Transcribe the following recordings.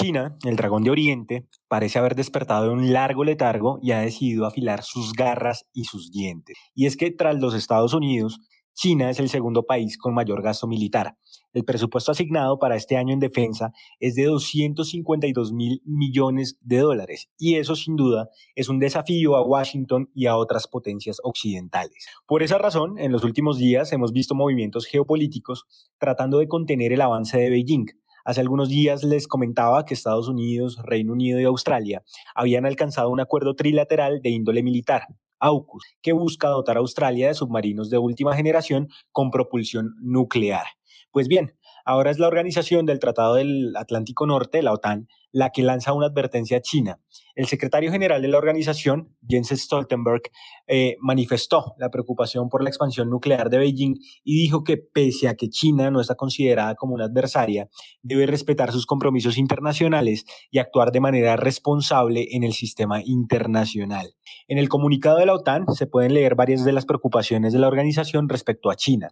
China, el dragón de Oriente, parece haber despertado de un largo letargo y ha decidido afilar sus garras y sus dientes. Y es que tras los Estados Unidos, China es el segundo país con mayor gasto militar. El presupuesto asignado para este año en defensa es de 252 mil millones de dólares y eso sin duda es un desafío a Washington y a otras potencias occidentales. Por esa razón, en los últimos días hemos visto movimientos geopolíticos tratando de contener el avance de Beijing Hace algunos días les comentaba que Estados Unidos, Reino Unido y Australia habían alcanzado un acuerdo trilateral de índole militar, AUKUS, que busca dotar a Australia de submarinos de última generación con propulsión nuclear. Pues bien, ahora es la organización del Tratado del Atlántico Norte, la OTAN, la que lanza una advertencia a China el secretario general de la organización, Jens Stoltenberg, eh, manifestó la preocupación por la expansión nuclear de Beijing y dijo que pese a que China no está considerada como una adversaria, debe respetar sus compromisos internacionales y actuar de manera responsable en el sistema internacional. En el comunicado de la OTAN se pueden leer varias de las preocupaciones de la organización respecto a China.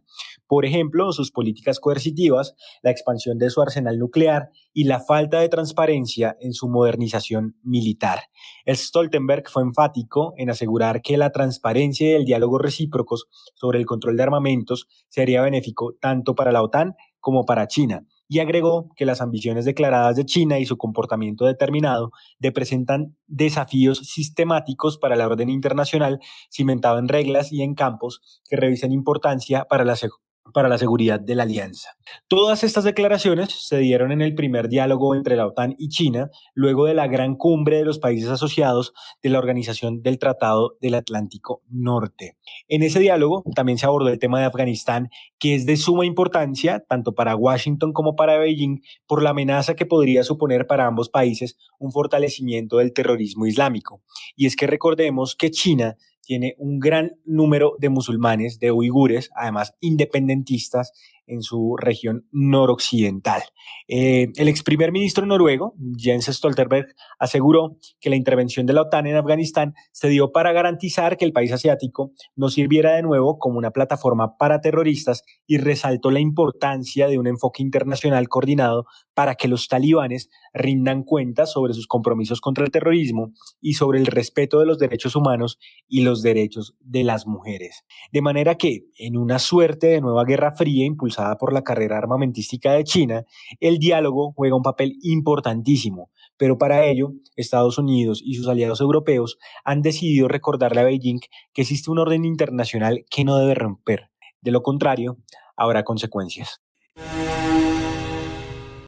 Por ejemplo, sus políticas coercitivas, la expansión de su arsenal nuclear y la falta de transparencia en su modernización militar. El Stoltenberg fue enfático en asegurar que la transparencia y el diálogo recíprocos sobre el control de armamentos sería benéfico tanto para la OTAN como para China, y agregó que las ambiciones declaradas de China y su comportamiento determinado representan desafíos sistemáticos para la orden internacional cimentado en reglas y en campos que revisen importancia para la, para la seguridad de la alianza. Todas estas declaraciones se dieron en el primer diálogo entre la OTAN y China, luego de la gran cumbre de los países asociados de la Organización del Tratado del Atlántico Norte. En ese diálogo también se abordó el tema de Afganistán, que es de suma importancia tanto para Washington como para Beijing por la amenaza que podría suponer para ambos países un fortalecimiento del terrorismo islámico. Y es que recordemos que China tiene un gran número de musulmanes, de uigures, además independentistas, en su región noroccidental. Eh, el ex primer ministro noruego, Jens Stoltenberg, aseguró que la intervención de la OTAN en Afganistán se dio para garantizar que el país asiático no sirviera de nuevo como una plataforma para terroristas y resaltó la importancia de un enfoque internacional coordinado para que los talibanes rindan cuentas sobre sus compromisos contra el terrorismo y sobre el respeto de los derechos humanos y los derechos de las mujeres. De manera que, en una suerte de nueva guerra fría impulsada por la carrera armamentística de China, el diálogo juega un papel importantísimo, pero para ello Estados Unidos y sus aliados europeos han decidido recordarle a Beijing que existe un orden internacional que no debe romper. De lo contrario, habrá consecuencias.